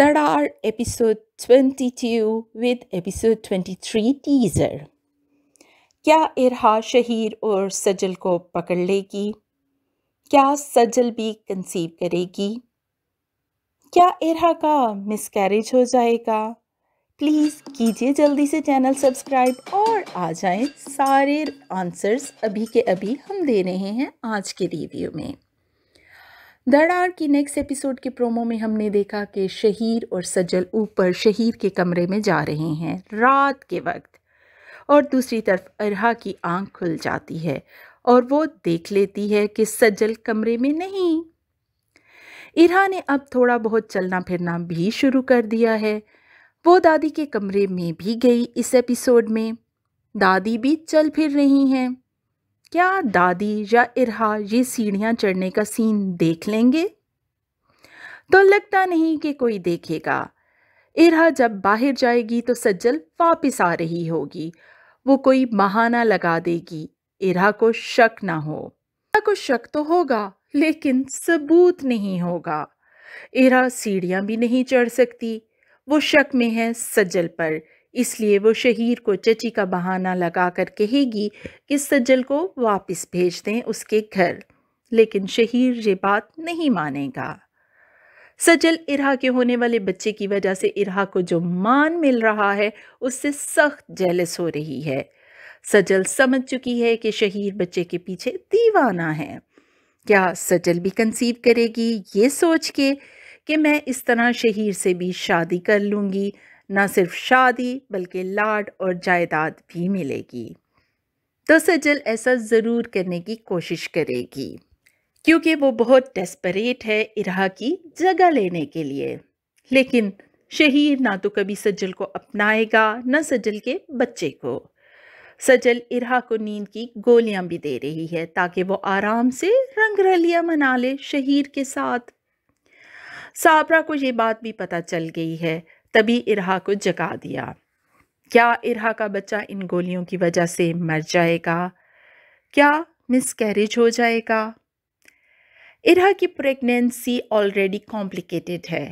that are episode 22 with episode 23 teaser. क्या इरहा शहीर और सजल को पकड़ लेगी क्या सजल भी कंसीव करेगी क्या इरहा का मिसकैरेज हो जाएगा प्लीज़ कीजिए जल्दी से चैनल सब्सक्राइब और आ जाएं सारे आंसर्स अभी के अभी हम दे रहे हैं आज के रिव्यू में धड़ाड़ की नेक्स्ट एपिसोड के प्रोमो में हमने देखा कि शहीर और सजल ऊपर शहीर के कमरे में जा रहे हैं रात के वक्त और दूसरी तरफ अरहा की आंख खुल जाती है और वो देख लेती है कि सजल कमरे में नहीं इरहा ने अब थोड़ा बहुत चलना फिरना भी शुरू कर दिया है वो दादी के कमरे में भी गई इस एपिसोड में दादी भी चल फिर रही हैं क्या दादी या इरहा ये सीढ़ियाँ चढ़ने का सीन देख लेंगे तो लगता नहीं कि कोई देखेगा इरहा जब बाहर जाएगी तो सज्जल वापस आ रही होगी वो कोई बहाना लगा देगी इरहा को शक ना हो इरहा को शक तो होगा लेकिन सबूत नहीं होगा इरहा सीढ़ियाँ भी नहीं चढ़ सकती वो शक में है सज्जल पर इसलिए वो शहीर को चची का बहाना लगा कर कहेगी कि सज्जल को वापस भेज दें उसके घर लेकिन शहीर ये बात नहीं मानेगा सज्जल इरा के होने वाले बच्चे की वजह से इरा को जो मान मिल रहा है उससे सख्त जेलस हो रही है सजल समझ चुकी है कि शहीर बच्चे के पीछे दीवाना है क्या सजल भी कंसीव करेगी ये सोच के कि मैं इस तरह शहीर से भी शादी कर लूँगी ना सिर्फ शादी बल्कि लाड और जायदाद भी मिलेगी तो सजल ऐसा ज़रूर करने की कोशिश करेगी क्योंकि वो बहुत डेस्परेट है इरा की जगह लेने के लिए लेकिन शहीर ना तो कभी सजल को अपनाएगा ना सजल के बच्चे को सजल इरा को नींद की गोलियां भी दे रही है ताकि वो आराम से रंगरलिया मना ले शहीर के साथ साबरा को ये बात भी पता चल गई है तभी इरहा को जगा दिया क्या इरहा का बच्चा इन गोलियों की वजह से मर जाएगा क्या मिस कैरेज हो जाएगा इरहा की प्रेगनेंसी ऑलरेडी कॉम्प्लिकेटेड है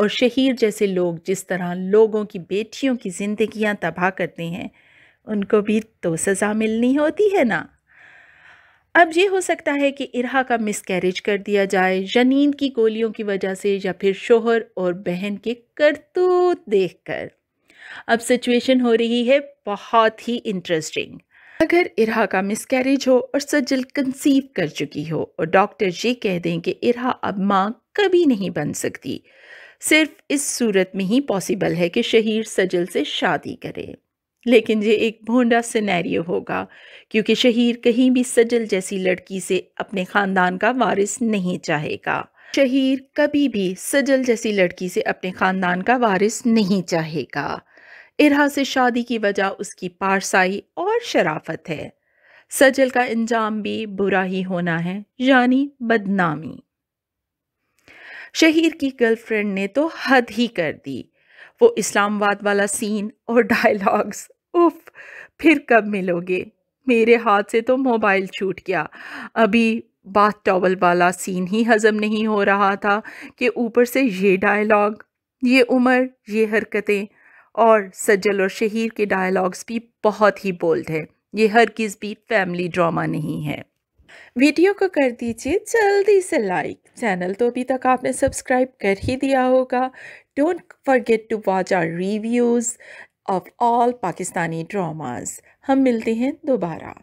और शहीर जैसे लोग जिस तरह लोगों की बेटियों की जिंदगियां तबाह करते हैं उनको भी तो सज़ा मिलनी होती है ना अब ये हो सकता है कि इरहा का मिसकैरेज कर दिया जाए जनीन की गोलियों की वजह से या फिर शोहर और बहन के करतूत देखकर अब सिचुएशन हो रही है बहुत ही इंटरेस्टिंग अगर इरहा का मिसकैरेज हो और सजल कंसीव कर चुकी हो और डॉक्टर ये कह दें कि इरहा अब माँ कभी नहीं बन सकती सिर्फ इस सूरत में ही पॉसिबल है कि शहीर सजल से शादी करे लेकिन ये एक भोंडा सिनेरियो होगा क्योंकि शहीर कहीं भी सजल जैसी लड़की से अपने ख़ानदान का वारिस नहीं चाहेगा शहीर कभी भी सजल जैसी लड़की से अपने ख़ानदान का वारिस नहीं चाहेगा इरहा से शादी की वजह उसकी पारसाई और शराफत है सजल का इंजाम भी बुरा ही होना है यानी बदनामी शहीर की गर्लफ्रेंड ने तो हद ही कर दी वो इस्लामाबाद वाला सीन और डायलॉग्स उफ फिर कब मिलोगे मेरे हाथ से तो मोबाइल छूट गया अभी बाथ टॉवल वाला सीन ही हज़म नहीं हो रहा था कि ऊपर से ये डायलॉग ये उम्र ये हरकतें और सज्जल और शहीर के डायलॉग्स भी बहुत ही बोल्ड है ये हर किस भी फैमिली ड्रामा नहीं है वीडियो को कर दीजिए जल्दी से लाइक चैनल तो अभी तक आपने सब्सक्राइब कर ही दिया होगा don't forget to watch our reviews of all Pakistani dramas हम मिलते हैं दोबारा